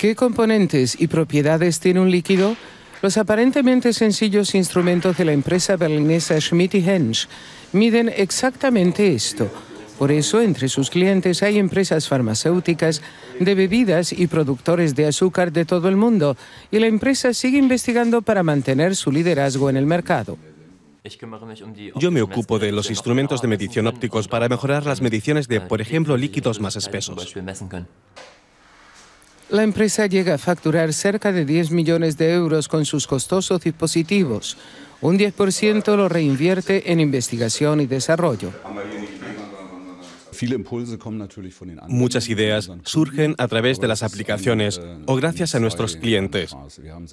qué componentes y propiedades tiene un líquido, los aparentemente sencillos instrumentos de la empresa berlinesa Schmidt Hensch miden exactamente esto. Por eso, entre sus clientes hay empresas farmacéuticas, de bebidas y productores de azúcar de todo el mundo, y la empresa sigue investigando para mantener su liderazgo en el mercado. Yo me ocupo de los instrumentos de medición ópticos para mejorar las mediciones de, por ejemplo, líquidos más espesos. La empresa llega a facturar cerca de 10 millones de euros con sus costosos dispositivos. Un 10% lo reinvierte en investigación y desarrollo. Muchas ideas surgen a través de las aplicaciones o gracias a nuestros clientes.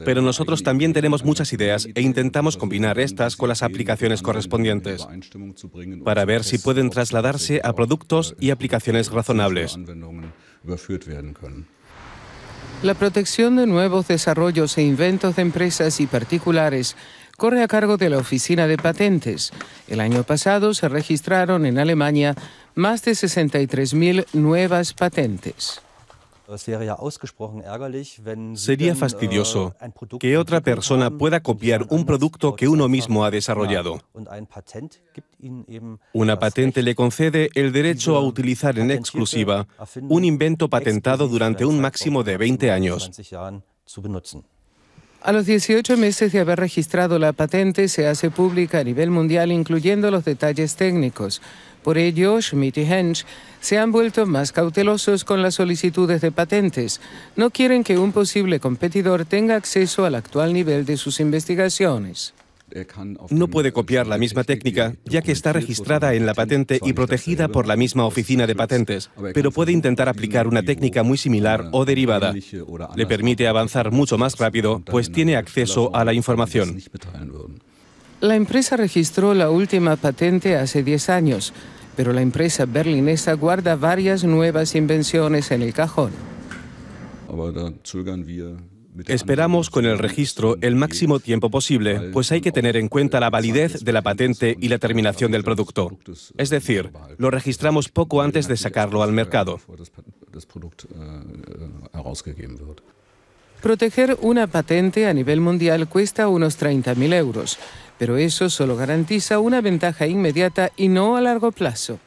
Pero nosotros también tenemos muchas ideas e intentamos combinar estas con las aplicaciones correspondientes para ver si pueden trasladarse a productos äh, y aplicaciones razonables. La protección de nuevos desarrollos e inventos de empresas y particulares corre a cargo de la Oficina de Patentes. El año pasado se registraron en Alemania más de 63.000 nuevas patentes. Sería fastidioso äh, que otra persona pueda copiar un producto que uno mismo ha desarrollado. Una patente le concede el derecho a utilizar en exclusiva un invento patentado durante un máximo de 20 años. A los 18 meses de haber registrado la patente, se hace pública a nivel mundial, incluyendo los detalles técnicos. Por ello, Schmidt y Hensch se han vuelto más cautelosos con las solicitudes de patentes. No quieren que un posible competidor tenga acceso al actual nivel de sus investigaciones. No puede copiar la misma técnica, ya que está registrada en la patente y protegida por la misma oficina de patentes, pero puede intentar aplicar una técnica muy similar o derivada. Le permite avanzar mucho más rápido, pues tiene acceso a la información. La empresa registró la última patente hace 10 años pero la empresa berlinesa guarda varias nuevas invenciones en el cajón. Esperamos con el registro el máximo tiempo posible, pues hay que tener en cuenta la validez de la patente y la terminación del producto. Es decir, lo registramos poco antes de sacarlo al mercado. Proteger una patente a nivel mundial cuesta unos 30.000 euros pero eso solo garantiza una ventaja inmediata y no a largo plazo.